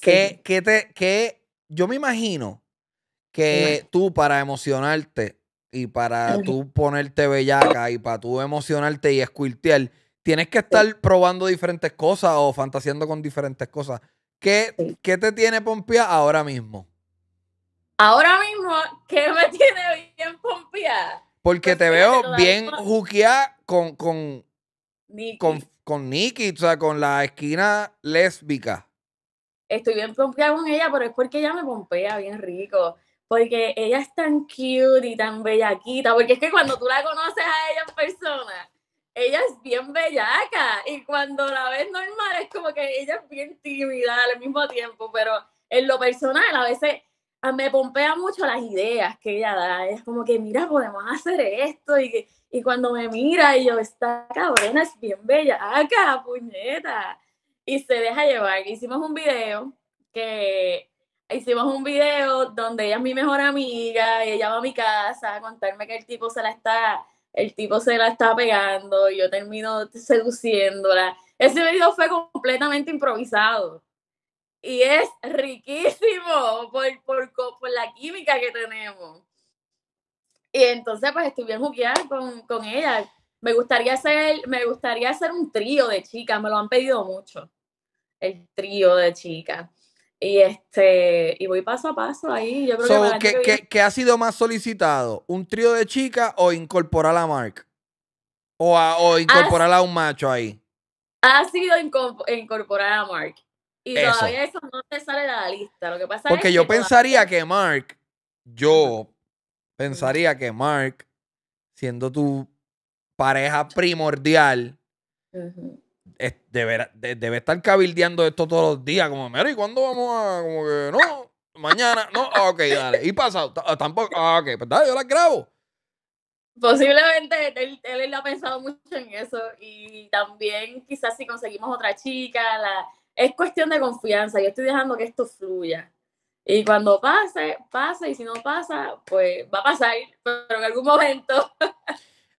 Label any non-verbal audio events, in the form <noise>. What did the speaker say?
te, que yo me imagino que tú para emocionarte y para tú ponerte bellaca y para tú emocionarte y escultear, tienes que estar probando diferentes cosas o fantaseando con diferentes cosas. ¿Qué, ¿qué te tiene pompía ahora mismo? Ahora mismo, ¿qué me tiene bien pompía? Porque pues te veo bien juquia con, con, con, con Nikki, o sea, con la esquina lésbica estoy bien pompeada con ella, pero es porque ella me pompea bien rico. Porque ella es tan cute y tan bellaquita. Porque es que cuando tú la conoces a ella en persona, ella es bien bellaca. Y cuando la ves normal, es como que ella es bien tímida al mismo tiempo. Pero en lo personal, a veces me pompea mucho las ideas que ella da. Es como que, mira, podemos hacer esto. Y, que, y cuando me mira, y yo, esta cabrona es bien bellaca, puñeta y se deja llevar. Hicimos un video que hicimos un video donde ella es mi mejor amiga y ella va a mi casa a contarme que el tipo se la está el tipo se la está pegando y yo termino seduciéndola. Ese video fue completamente improvisado. Y es riquísimo por, por, por la química que tenemos. Y entonces pues estoy bien con, con ella. Me gustaría hacer, me gustaría hacer un trío de chicas, me lo han pedido mucho el trío de chicas. Y este, y voy paso a paso ahí. Yo creo que, ha sido más solicitado? ¿Un trío de chicas o incorporar a Mark? O, incorporar a un macho ahí. Ha sido incorporar a Mark. Y todavía eso no te sale de la lista. Lo que pasa Porque yo pensaría que Mark, yo pensaría que Mark, siendo tu pareja primordial, de, debe estar cabildeando esto todos los días. Como, mira, ¿y cuándo vamos a.? Como que no, mañana, no, ah, ok, dale. Y pasado, ah, tampoco, ah, ok, pues dale, yo las grabo. Posiblemente él, él, ha pensado mucho en eso y también quizás si conseguimos otra chica, la, es cuestión de confianza. Yo estoy dejando que esto fluya. Y cuando pase, pase y si no pasa, pues va a pasar, pero en algún momento. <laughs>